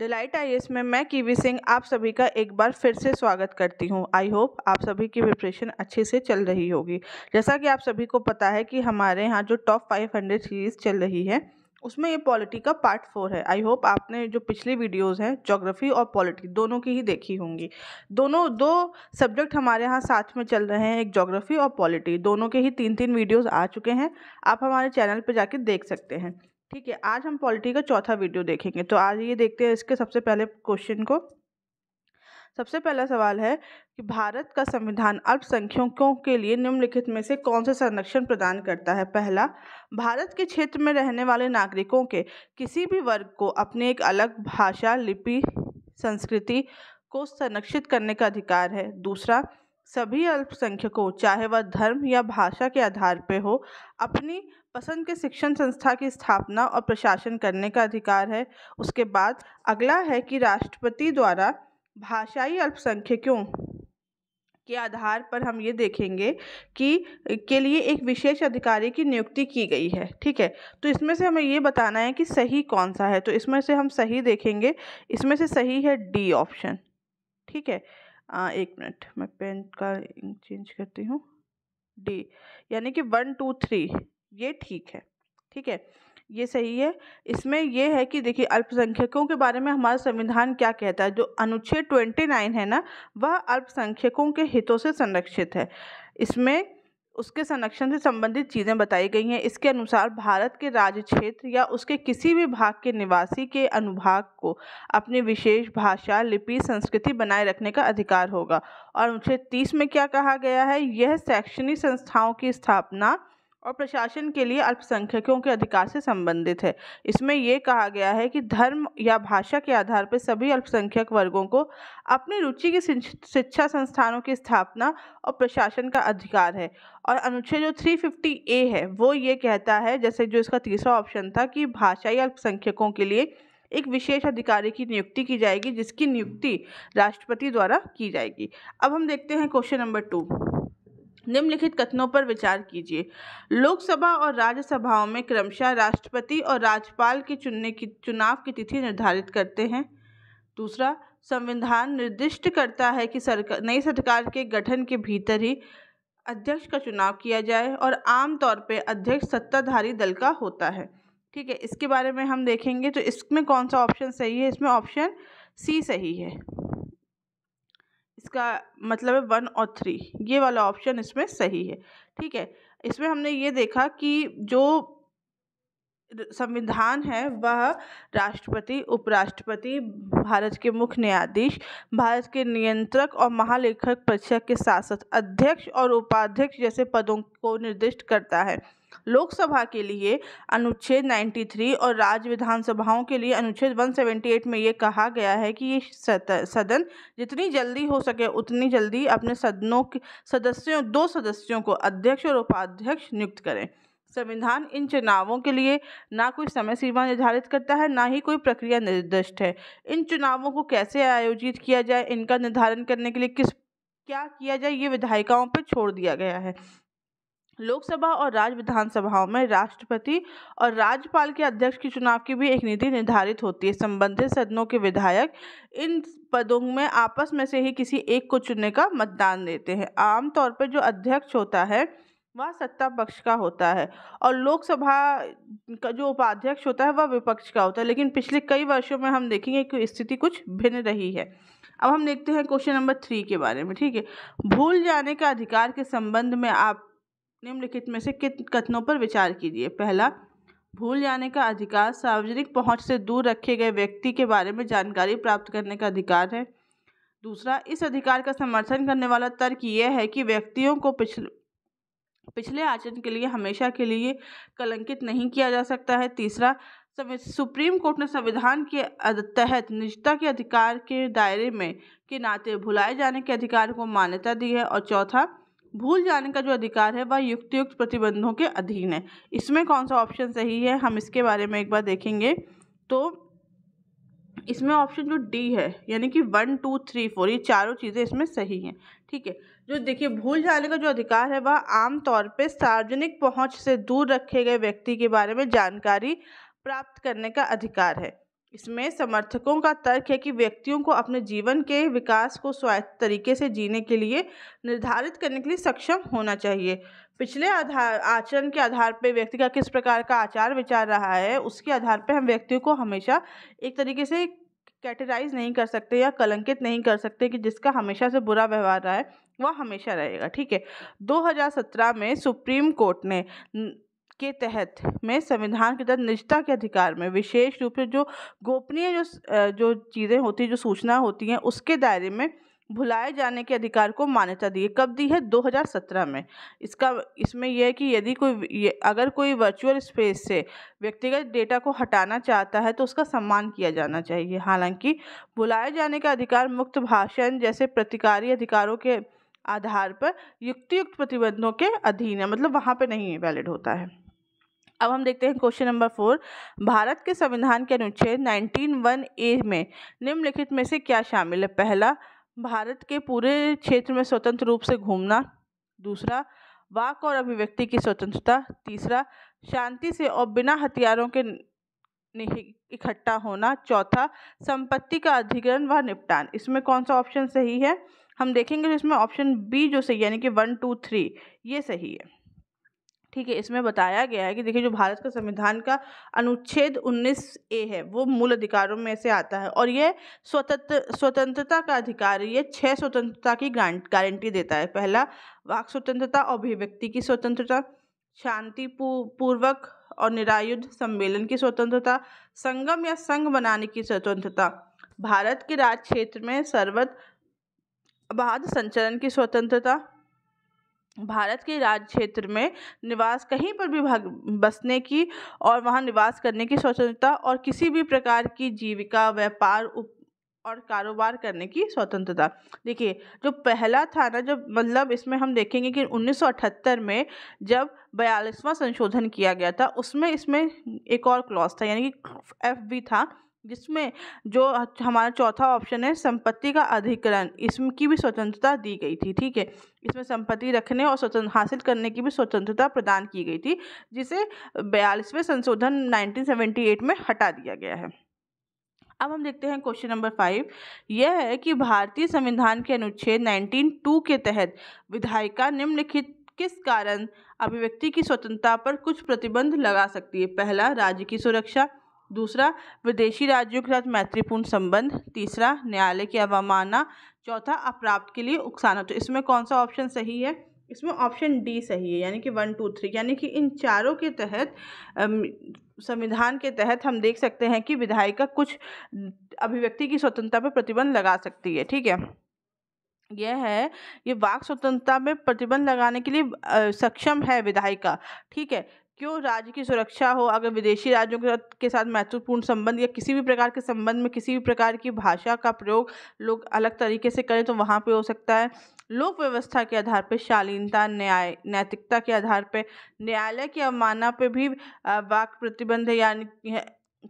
delight आई में मैं kiwi Singh आप सभी का एक बार फिर से स्वागत करती हूं आई होप आप सभी की प्रिपरेशन अच्छे से चल रही होगी जैसा कि आप सभी को पता है कि हमारे यहाँ जो टॉप 500 सीरीज़ चल रही है उसमें ये पॉलिटी का पार्ट फोर है आई होप आपने जो पिछली वीडियोस हैं जोग्राफी और पॉलिटी दोनों की ही देखी होंगी दोनों दो सब्जेक्ट हमारे यहाँ साथ में चल रहे हैं एक जोग्राफी और पॉलिटी दोनों के ही तीन तीन वीडियोस आ चुके हैं आप हमारे चैनल पर जाके देख सकते हैं ठीक है आज हम पॉलिटी का चौथा वीडियो देखेंगे तो आज ये देखते हैं इसके सबसे पहले क्वेश्चन को सबसे पहला सवाल है कि भारत का संविधान अल्पसंख्यकों के लिए निम्नलिखित में से कौन सा संरक्षण प्रदान करता है पहला भारत के क्षेत्र में रहने वाले नागरिकों के किसी भी वर्ग को अपने एक अलग भाषा लिपि संस्कृति को संरक्षित करने का अधिकार है दूसरा सभी अल्पसंख्यकों चाहे वह धर्म या भाषा के आधार पर हो अपनी पसंद के शिक्षण संस्था की स्थापना और प्रशासन करने का अधिकार है उसके बाद अगला है कि राष्ट्रपति द्वारा भाषाई अल्पसंख्यकों के आधार पर हम ये देखेंगे कि के लिए एक विशेष अधिकारी की नियुक्ति की गई है ठीक है तो इसमें से हमें ये बताना है कि सही कौन सा है तो इसमें से हम सही देखेंगे इसमें से सही है डी ऑप्शन ठीक है आ, एक मिनट मैं पेन का चेंज करती हूँ डी यानी कि वन टू थ्री ये ठीक है ठीक है ये सही है इसमें यह है कि देखिए अल्पसंख्यकों के बारे में हमारा संविधान क्या कहता है जो अनुच्छेद ट्वेंटी नाइन है ना वह अल्पसंख्यकों के हितों से संरक्षित है इसमें उसके संरक्षण से संबंधित चीज़ें बताई गई हैं इसके अनुसार भारत के राज्य क्षेत्र या उसके किसी भी भाग के निवासी के अनुभाग को अपनी विशेष भाषा लिपि संस्कृति बनाए रखने का अधिकार होगा और अनुच्छेद तीस में क्या कहा गया है यह शैक्षणिक संस्थाओं की स्थापना और प्रशासन के लिए अल्पसंख्यकों के अधिकार से संबंधित है इसमें यह कहा गया है कि धर्म या भाषा के आधार पर सभी अल्पसंख्यक वर्गों को अपनी रुचि के शिक्षा संस्थानों की स्थापना और प्रशासन का अधिकार है और अनुच्छेद जो 350 ए है वो ये कहता है जैसे जो इसका तीसरा ऑप्शन था कि भाषाई अल्पसंख्यकों के लिए एक विशेष अधिकारी की नियुक्ति की जाएगी जिसकी नियुक्ति राष्ट्रपति द्वारा की जाएगी अब हम देखते हैं क्वेश्चन नंबर टू निम्नलिखित कथनों पर विचार कीजिए लोकसभा और राज्यसभाओं में क्रमशः राष्ट्रपति और राज्यपाल के चुनने की चुनाव की तिथि निर्धारित करते हैं दूसरा संविधान निर्दिष्ट करता है कि सरकार नई सरकार के गठन के भीतर ही अध्यक्ष का चुनाव किया जाए और आमतौर पर अध्यक्ष सत्ताधारी दल का होता है ठीक है इसके बारे में हम देखेंगे तो इसमें कौन सा ऑप्शन सही है इसमें ऑप्शन सी सही है इसका मतलब है वन और थ्री ये वाला ऑप्शन इसमें सही है ठीक है इसमें हमने ये देखा कि जो संविधान है वह राष्ट्रपति उपराष्ट्रपति भारत के मुख्य न्यायाधीश भारत के नियंत्रक और महालेखक परीक्षा के साथ साथ अध्यक्ष और उपाध्यक्ष जैसे पदों को निर्दिष्ट करता है लोकसभा के लिए अनुच्छेद 93 और राज्य विधानसभाओं के लिए अनुच्छेद 178 में ये कहा गया है कि ये सदन जितनी जल्दी हो सके उतनी जल्दी अपने सदनों के सदस्यों दो सदस्यों को अध्यक्ष और उपाध्यक्ष नियुक्त करें संविधान इन चुनावों के लिए ना कोई समय सीमा निर्धारित करता है ना ही कोई प्रक्रिया निर्दिष्ट है इन चुनावों को कैसे आयोजित किया जाए इनका निर्धारण करने के लिए किस क्या किया जाए ये विधायिकाओं पर छोड़ दिया गया है लोकसभा और राज्य विधानसभाओं में राष्ट्रपति और राज्यपाल के अध्यक्ष की चुनाव की भी एक नीति निर्धारित होती है संबंधित सदनों के विधायक इन पदों में आपस में से ही किसी एक को चुनने का मतदान देते हैं आमतौर पर जो अध्यक्ष होता है वह सत्ता पक्ष का होता है और लोकसभा का जो उपाध्यक्ष होता है वह विपक्ष का होता है लेकिन पिछले कई वर्षों में हम देखेंगे कि स्थिति कुछ भिन्न रही है अब हम देखते हैं क्वेश्चन नंबर थ्री के बारे में ठीक है भूल जाने का अधिकार के संबंध में आप निम्नलिखित में से कित कथनों पर विचार कीजिए पहला भूल जाने का अधिकार सार्वजनिक पहुंच से दूर रखे गए व्यक्ति के बारे में जानकारी प्राप्त करने का अधिकार है दूसरा इस अधिकार का समर्थन करने वाला तर्क यह है कि व्यक्तियों को पिछले पिछले आचरण के लिए हमेशा के लिए कलंकित नहीं किया जा सकता है तीसरा सुप्रीम कोर्ट ने संविधान के तहत निजता के अधिकार के दायरे में के नाते भुलाए जाने के अधिकार को मान्यता दी है और चौथा भूल जाने का जो अधिकार है वह युक्तियुक्त प्रतिबंधों के अधीन है इसमें कौन सा ऑप्शन सही है हम इसके बारे में एक बार देखेंगे तो इसमें ऑप्शन जो डी है यानी कि वन टू थ्री फोर ये चारों चीज़ें इसमें सही हैं ठीक है जो देखिए भूल जाने का जो अधिकार है वह आमतौर पर सार्वजनिक पहुंच से दूर रखे गए व्यक्ति के बारे में जानकारी प्राप्त करने का अधिकार है इसमें समर्थकों का तर्क है कि व्यक्तियों को अपने जीवन के विकास को स्वायत्त तरीके से जीने के लिए निर्धारित करने के लिए सक्षम होना चाहिए पिछले आधार आचरण के आधार पर व्यक्ति का किस प्रकार का आचार विचार रहा है उसके आधार पर हम व्यक्तियों को हमेशा एक तरीके से कैटेगराइज नहीं कर सकते या कलंकित नहीं कर सकते कि जिसका हमेशा से बुरा व्यवहार रहा है वह हमेशा रहेगा ठीक है 2017 में सुप्रीम कोर्ट ने के तहत में संविधान के तहत निजता के अधिकार में विशेष रूप से जो गोपनीय जो जो चीज़ें होती हैं जो सूचना होती हैं उसके दायरे में भुलाए जाने के अधिकार को मान्यता दी है कब दी है 2017 में इसका इसमें यह है कि यदि कोई ये, अगर कोई वर्चुअल स्पेस से व्यक्तिगत डेटा को हटाना चाहता है तो उसका सम्मान किया जाना चाहिए हालांकि भुलाए जाने का अधिकार मुक्त भाषण जैसे प्रतिकारी अधिकारों के आधार पर युक्तियुक्त प्रतिबंधों के अधीन है मतलब वहाँ पर नहीं वैलिड होता है अब हम देखते हैं क्वेश्चन नंबर फोर भारत के संविधान के अनुच्छेद नाइनटीन वन ए में निम्नलिखित में से क्या शामिल है पहला भारत के पूरे क्षेत्र में स्वतंत्र रूप से घूमना दूसरा वाक और अभिव्यक्ति की स्वतंत्रता तीसरा शांति से और बिना हथियारों के इकट्ठा होना चौथा संपत्ति का अधिग्रहण व निपटान इसमें कौन सा ऑप्शन सही है हम देखेंगे इसमें ऑप्शन बी जो सही यानी कि वन टू थ्री ये सही है ठीक है इसमें बताया गया है कि देखिए जो भारत का संविधान का अनुच्छेद 19 ए है वो मूल अधिकारों में से आता है और ये स्वतंत्र स्वतंत्रता का अधिकार ये छह स्वतंत्रता की गारंटी देता है पहला वाक स्वतंत्रता और अभिव्यक्ति की स्वतंत्रता शांति पूर्वक और निरायुद्ध सम्मेलन की स्वतंत्रता संगम या संघ बनाने की स्वतंत्रता भारत के राज क्षेत्र में सर्वत अबाध संचरण की स्वतंत्रता भारत के राज्य क्षेत्र में निवास कहीं पर भी भाग बसने की और वहाँ निवास करने की स्वतंत्रता और किसी भी प्रकार की जीविका व्यापार उप और कारोबार करने की स्वतंत्रता देखिए जो पहला था ना जब मतलब इसमें हम देखेंगे कि 1978 में जब बयालीसवां संशोधन किया गया था उसमें इसमें एक और क्लॉज था यानी कि एफ बी था जिसमें जो हमारा चौथा ऑप्शन है संपत्ति का अधिकरण इसमें की भी स्वतंत्रता दी गई थी ठीक है इसमें संपत्ति रखने और स्वतंत्र हासिल करने की भी स्वतंत्रता प्रदान की गई थी जिसे बयालीसवें संशोधन 1978 में हटा दिया गया है अब हम देखते हैं क्वेश्चन नंबर फाइव यह है कि भारतीय संविधान के अनुच्छेद नाइनटीन के तहत विधायिका निम्नलिखित किस कारण अभिव्यक्ति की स्वतंत्रता पर कुछ प्रतिबंध लगा सकती है पहला राज्य की सुरक्षा दूसरा विदेशी राज्यों के साथ मैत्रीपूर्ण संबंध तीसरा न्यायालय की अवमानना चौथा अप्राप्त के लिए उकसाना तो इसमें कौन सा ऑप्शन सही है इसमें ऑप्शन डी सही है यानी कि वन टू थ्री यानी कि इन चारों के तहत संविधान के तहत हम देख सकते हैं कि विधायिका कुछ अभिव्यक्ति की स्वतंत्रता पर प्रतिबंध लगा सकती है ठीक है यह है ये वाक स्वतंत्रता में प्रतिबंध लगाने के लिए आ, सक्षम है विधायिका ठीक है क्यों राज्य की सुरक्षा हो अगर विदेशी राज्यों के साथ के साथ महत्वपूर्ण संबंध या किसी भी प्रकार के संबंध में किसी भी प्रकार की भाषा का प्रयोग लोग अलग तरीके से करें तो वहाँ पे हो सकता है लोक व्यवस्था के आधार पर शालीनता न्याय नैतिकता के आधार पर न्यायालय की अवमानना पे भी वाक प्रतिबंध यानी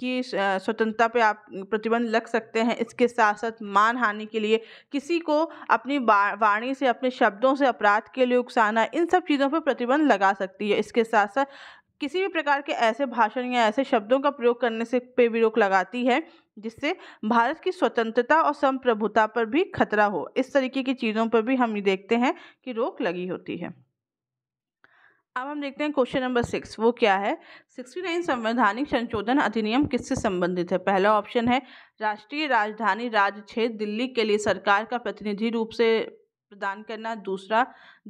की स्वतंत्रता पे आप प्रतिबंध लग सकते हैं इसके साथ साथ मान हानि के लिए किसी को अपनी वाणी से अपने शब्दों से अपराध के लिए उकसाना इन सब चीज़ों पर प्रतिबंध लगा सकती है इसके साथ साथ किसी भी प्रकार के ऐसे भाषण या ऐसे शब्दों का प्रयोग करने से पे भी रोक लगाती है जिससे भारत की स्वतंत्रता और संप्रभुता पर भी खतरा हो इस तरीके की चीज़ों पर भी हम देखते हैं कि रोक लगी होती है अब हम देखते हैं क्वेश्चन नंबर सिक्स वो क्या है सिक्सटी नाइन संवैधानिक संशोधन अधिनियम किससे संबंधित है पहला ऑप्शन है राष्ट्रीय राजधानी राज्य क्षेत्र दिल्ली के लिए सरकार का प्रतिनिधि रूप से प्रदान करना दूसरा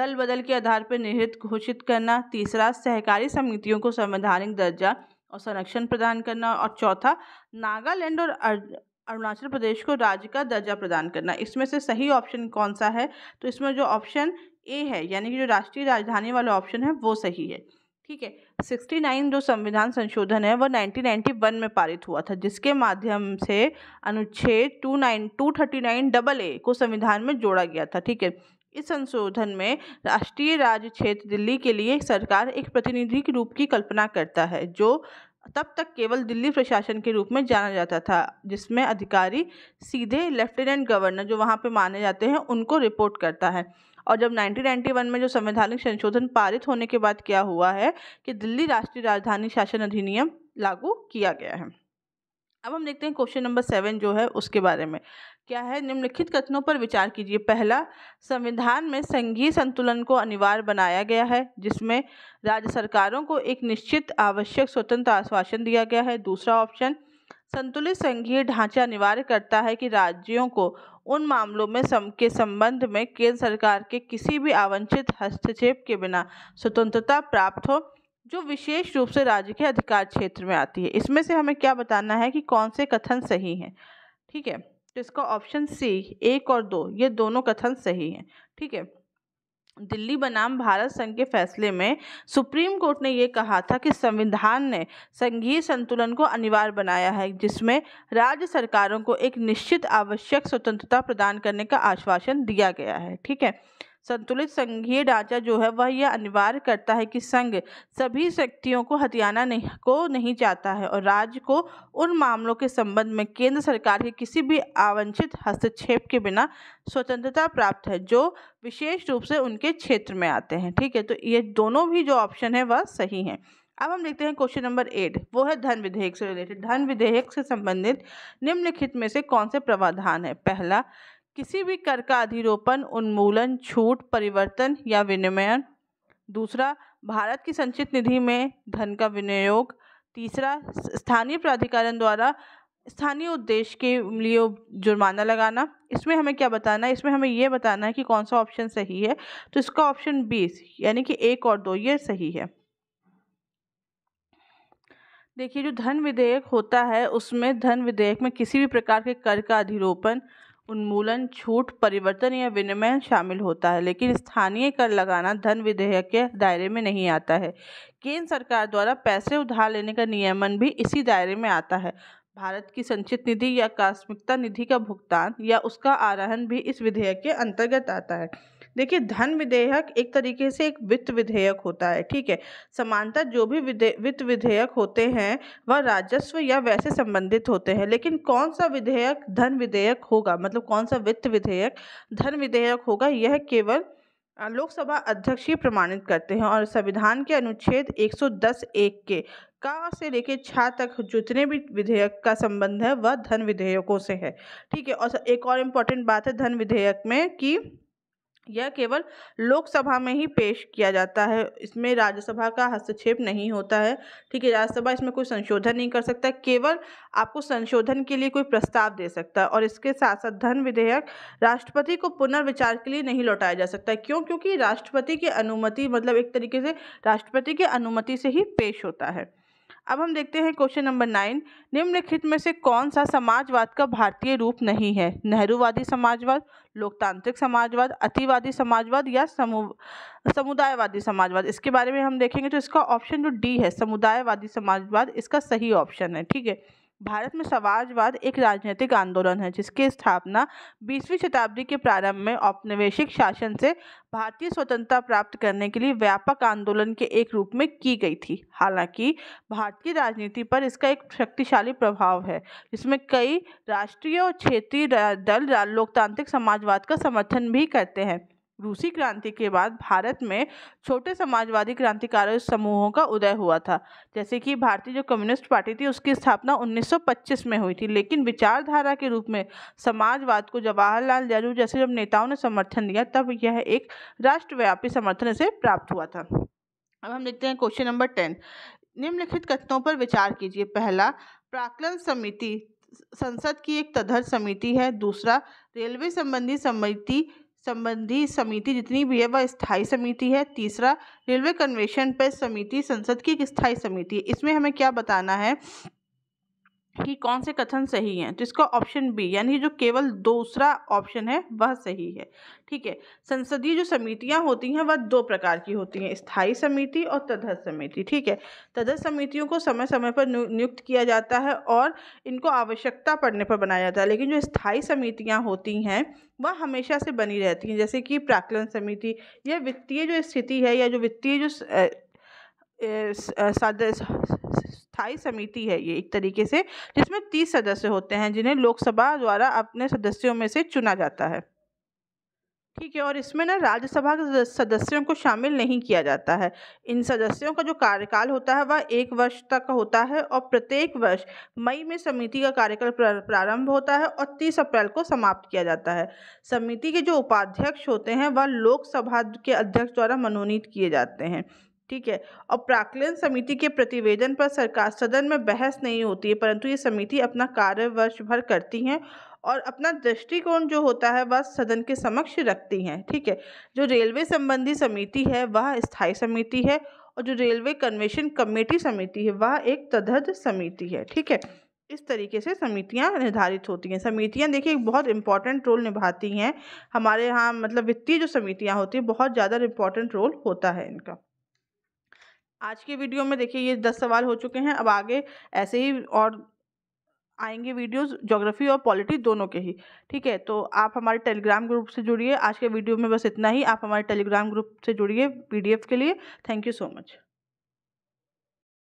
दल बदल के आधार पर निहित घोषित करना तीसरा सहकारी समितियों को संवैधानिक दर्जा और संरक्षण प्रदान करना और चौथा नागालैंड और अरुणाचल प्रदेश को राज्य का दर्जा प्रदान करना इसमें से सही ऑप्शन कौन सा है तो इसमें जो ऑप्शन ए है यानी कि जो राष्ट्रीय राजधानी वाला ऑप्शन है वो सही है ठीक है सिक्सटी नाइन जो संविधान संशोधन है वो नाइनटीन नाइन्टी वन में पारित हुआ था जिसके माध्यम से अनुच्छेद two nine two thirty nine double A को संविधान में जोड़ा गया था ठीक है इस संशोधन में राष्ट्रीय राज्य क्षेत्र दिल्ली के लिए सरकार एक प्रतिनिधि के रूप की कल्पना करता है जो तब तक केवल दिल्ली प्रशासन के रूप में जाना जाता था जिसमें अधिकारी सीधे लेफ्टिनेंट गवर्नर जो वहाँ पे माने जाते हैं उनको रिपोर्ट करता है और जब 1991 में जो संवैधानिक संशोधन पारित होने के बाद क्या हुआ है कि दिल्ली राष्ट्रीय राजधानी शासन अधिनियम लागू किया गया है अब हम देखते हैं क्वेश्चन नंबर सेवन जो है उसके बारे में क्या है निम्नलिखित कथनों पर विचार कीजिए पहला संविधान में संघीय संतुलन को अनिवार्य बनाया गया है जिसमें राज्य सरकारों को एक निश्चित आवश्यक स्वतंत्र आश्वासन दिया गया है दूसरा ऑप्शन संतुलित संघीय ढांचा अनिवार्य करता है कि राज्यों को उन मामलों में सम के संबंध में केंद्र सरकार के किसी भी आवंछित हस्तक्षेप के बिना स्वतंत्रता प्राप्त हो जो विशेष रूप से राज्य के अधिकार क्षेत्र में आती है इसमें से हमें क्या बताना है कि कौन से कथन सही हैं ठीक है तो इसका ऑप्शन सी एक और दो ये दोनों कथन सही हैं ठीक है दिल्ली बनाम भारत संघ के फैसले में सुप्रीम कोर्ट ने यह कहा था कि संविधान ने संघीय संतुलन को अनिवार्य बनाया है जिसमें राज्य सरकारों को एक निश्चित आवश्यक स्वतंत्रता प्रदान करने का आश्वासन दिया गया है ठीक है संतुलित संघीय ढांचा जो है वह यह अनिवार्य करता है कि संघ सभी शक्तियों को हथियाना नहीं को नहीं चाहता है और राज्य को उन मामलों के संबंध में केंद्र सरकार के किसी भी आवंछित हस्तक्षेप के बिना स्वतंत्रता प्राप्त है जो विशेष रूप से उनके क्षेत्र में आते हैं ठीक है तो ये दोनों भी जो ऑप्शन है वह सही है अब हम देखते हैं क्वेश्चन नंबर एट वो है धन विधेयक से रिलेटेड धन विधेयक से संबंधित निम्नलिखित में से कौन से प्रावधान है पहला किसी भी कर का अधिरोपण उन्मूलन छूट परिवर्तन या विनिमयन दूसरा भारत की संचित निधि में धन का विनियोग तीसरा स्थानीय प्राधिकरण द्वारा स्थानीय उद्देश्य के लिए जुर्माना लगाना इसमें हमें क्या बताना है इसमें हमें ये बताना है कि कौन सा ऑप्शन सही है तो इसका ऑप्शन बीस यानी कि एक और दो ये सही है देखिए जो धन विधेयक होता है उसमें धन विधेयक में किसी भी प्रकार के कर का अधिरोपण उन्मूलन छूट परिवर्तन या विनिमय शामिल होता है लेकिन स्थानीय कर लगाना धन विधेयक के दायरे में नहीं आता है केंद्र सरकार द्वारा पैसे उधार लेने का नियमन भी इसी दायरे में आता है भारत की संचित निधि या आकस्मिकता निधि का भुगतान या उसका आरहन भी इस विधेयक के अंतर्गत आता है देखिए धन विधेयक एक तरीके से एक वित्त विधेयक होता है ठीक है समानता जो भी वित्त विधेयक होते हैं वह राजस्व या वैसे संबंधित होते हैं लेकिन कौन सा विधेयक धन विधेयक होगा मतलब कौन सा वित्त विधेयक धन विधेयक होगा यह केवल लोकसभा अध्यक्ष ही प्रमाणित करते हैं और संविधान के अनुच्छेद 110 एक के का से लेके छा तक जितने भी विधेयक का संबंध है वह धन विधेयकों से है ठीक है और एक और इम्पॉर्टेंट बात है धन विधेयक में कि यह केवल लोकसभा में ही पेश किया जाता है इसमें राज्यसभा का हस्तक्षेप नहीं होता है ठीक है राज्यसभा इसमें कोई संशोधन नहीं कर सकता केवल आपको संशोधन के लिए कोई प्रस्ताव दे सकता है और इसके साथ साथ धन विधेयक राष्ट्रपति को पुनर्विचार के लिए नहीं लौटाया जा सकता क्यों क्योंकि राष्ट्रपति की अनुमति मतलब एक तरीके से राष्ट्रपति की अनुमति से ही पेश होता है अब हम देखते हैं क्वेश्चन नंबर नाइन निम्नलिखित में से कौन सा समाजवाद का भारतीय रूप नहीं है नेहरूवादी समाजवाद लोकतांत्रिक समाजवाद अतिवादी समाजवाद या समु समुदायवादी समाजवाद इसके बारे में हम देखेंगे तो इसका ऑप्शन जो डी है समुदायवादी समाजवाद इसका सही ऑप्शन है ठीक है भारत में समाजवाद एक राजनीतिक आंदोलन है जिसकी स्थापना बीसवीं शताब्दी के प्रारंभ में औपनिवेशिक शासन से भारतीय स्वतंत्रता प्राप्त करने के लिए व्यापक आंदोलन के एक रूप में की गई थी हालांकि भारतीय राजनीति पर इसका एक शक्तिशाली प्रभाव है जिसमें कई राष्ट्रीय और क्षेत्रीय दल लोकतांत्रिक समाजवाद का समर्थन भी करते हैं रूसी क्रांति के बाद भारत में छोटे समाजवादी क्रांतिकारी समूहों का उदय हुआ था जैसे कि भारतीय जो कम्युनिस्ट पार्टी थी उसकी स्थापना 1925 में हुई थी लेकिन विचारधारा के रूप में समाजवाद को जवाहरलाल नेहरू जैसे जब नेताओं ने समर्थन दिया तब यह एक राष्ट्रव्यापी समर्थन से प्राप्त हुआ था अब हम देखते हैं क्वेश्चन नंबर टेन निम्नलिखित कथनों पर विचार कीजिए पहला प्राकलन समिति संसद की एक तदर्थ समिति है दूसरा रेलवे संबंधी समिति संबंधी समिति जितनी भी है वह स्थायी समिति है तीसरा रेलवे कन्वेशन पर समिति संसद की एक स्थायी समिति है इसमें हमें क्या बताना है ही कौन से कथन सही हैं तो इसका ऑप्शन बी यानी जो केवल दूसरा ऑप्शन है वह सही है ठीक है संसदीय जो समितियां होती हैं वह दो प्रकार की होती हैं स्थाई समिति और तदस्थ समिति ठीक है तदस्थ समितियों को समय समय पर नियुक्त किया जाता है और इनको आवश्यकता पड़ने पर बनाया जाता है लेकिन जो स्थायी समितियाँ होती हैं वह हमेशा से बनी रहती हैं जैसे कि प्राकलन समिति यह वित्तीय जो स्थिति है या जो वित्तीय जो स्थायी समिति है ये एक तरीके से जिसमें तीस सदस्य होते हैं जिन्हें लोकसभा द्वारा अपने सदस्यों में से चुना जाता है ठीक है और इसमें ना राज्यसभा के सदस्यों को शामिल नहीं किया जाता है इन सदस्यों का जो कार्यकाल होता है वह एक वर्ष तक होता है और प्रत्येक वर्ष मई में समिति का कार्यकाल प्रारंभ होता है और तीस अप्रैल को समाप्त किया जाता है समिति के जो उपाध्यक्ष होते हैं वह लोकसभा के अध्यक्ष द्वारा मनोनीत किए जाते हैं ठीक है और प्राकलन समिति के प्रतिवेदन पर सरकार सदन में बहस नहीं होती है परंतु ये समिति अपना कार्य वर्ष भर करती हैं और अपना दृष्टिकोण जो होता है वह सदन के समक्ष रखती हैं ठीक है जो रेलवे संबंधी समिति है वह स्थायी समिति है और जो रेलवे कन्वेशन कमेटी समिति है वह एक तदर्थ समिति है ठीक है इस तरीके से समितियां निर्धारित होती हैं समितियां देखिए एक बहुत इंपॉर्टेंट रोल निभाती हैं हमारे यहाँ मतलब वित्तीय जो समितियां होती हैं बहुत ज़्यादा इम्पॉर्टेंट रोल होता है इनका आज के वीडियो में देखिए ये दस सवाल हो चुके हैं अब आगे ऐसे ही और आएंगे वीडियोस ज्योग्राफी और पॉलिटी दोनों के ही ठीक है तो आप हमारे टेलीग्राम ग्रुप से जुड़िए आज के वीडियो में बस इतना ही आप हमारे टेलीग्राम ग्रुप से जुड़िए पीडीएफ के लिए थैंक यू सो मच